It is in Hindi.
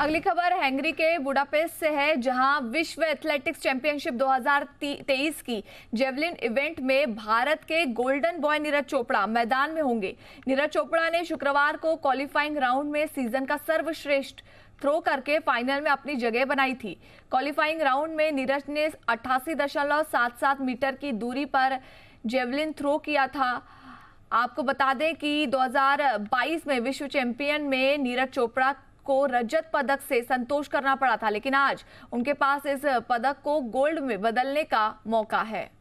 अगली खबर हैंगरी के बुडापेस्ट से है जहां विश्व एथलेटिक्स चैंपियनशिप 2023 की जेवलिन इवेंट में भारत के गोल्डन बॉय नीरज चोपड़ा मैदान में होंगे नीरज चोपड़ा ने शुक्रवार को क्वालिफाइंग राउंड में सीजन का सर्वश्रेष्ठ थ्रो करके फाइनल में अपनी जगह बनाई थी क्वालिफाइंग राउंड में नीरज ने अट्ठासी मीटर की दूरी पर जेवलिन थ्रो किया था आपको बता दें कि 2022 में विश्व चैंपियन में नीरज चोपड़ा को रजत पदक से संतोष करना पड़ा था लेकिन आज उनके पास इस पदक को गोल्ड में बदलने का मौका है